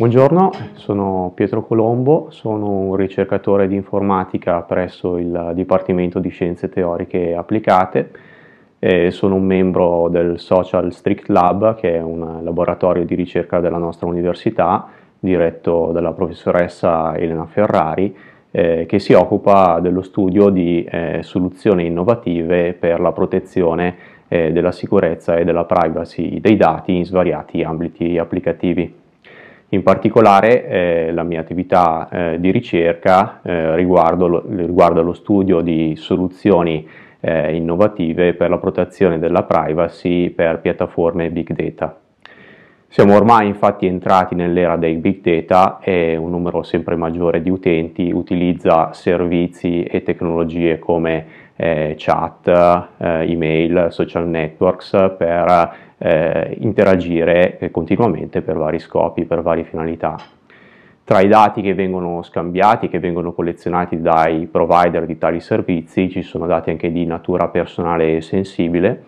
Buongiorno, sono Pietro Colombo, sono un ricercatore di informatica presso il Dipartimento di Scienze Teoriche Applicate e sono un membro del Social Strict Lab che è un laboratorio di ricerca della nostra università diretto dalla professoressa Elena Ferrari eh, che si occupa dello studio di eh, soluzioni innovative per la protezione eh, della sicurezza e della privacy dei dati in svariati ambiti applicativi. In particolare eh, la mia attività eh, di ricerca eh, riguarda lo, lo studio di soluzioni eh, innovative per la protezione della privacy per piattaforme big data. Siamo ormai infatti entrati nell'era dei big data e un numero sempre maggiore di utenti utilizza servizi e tecnologie come eh, chat, eh, email, social networks per eh, interagire eh, continuamente per vari scopi, per varie finalità. Tra i dati che vengono scambiati, che vengono collezionati dai provider di tali servizi, ci sono dati anche di natura personale e sensibile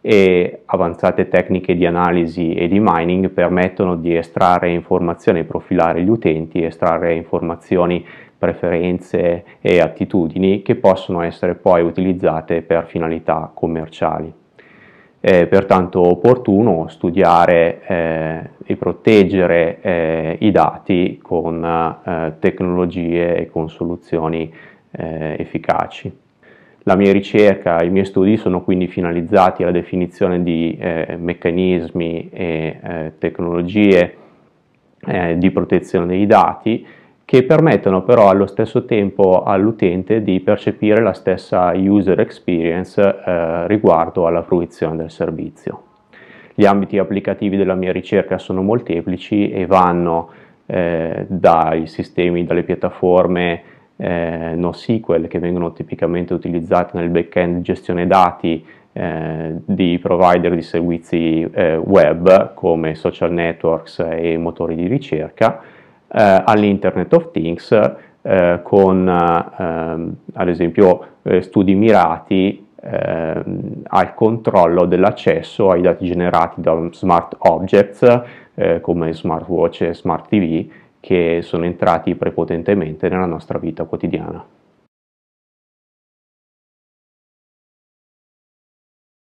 e avanzate tecniche di analisi e di mining permettono di estrarre informazioni, profilare gli utenti, estrarre informazioni preferenze e attitudini che possono essere poi utilizzate per finalità commerciali. È pertanto opportuno studiare eh, e proteggere eh, i dati con eh, tecnologie e con soluzioni eh, efficaci. La mia ricerca, e i miei studi sono quindi finalizzati alla definizione di eh, meccanismi e eh, tecnologie di protezione dei dati che permettono però allo stesso tempo all'utente di percepire la stessa user experience eh, riguardo alla fruizione del servizio. Gli ambiti applicativi della mia ricerca sono molteplici e vanno eh, dai sistemi, dalle piattaforme eh, NoSQL che vengono tipicamente utilizzate nel backend di gestione dati eh, di provider di servizi eh, web come social networks e motori di ricerca, eh, all'Internet of Things eh, con eh, ehm, ad esempio studi mirati Ehm, al controllo dell'accesso ai dati generati da smart objects eh, come smartwatch e smart TV che sono entrati prepotentemente nella nostra vita quotidiana.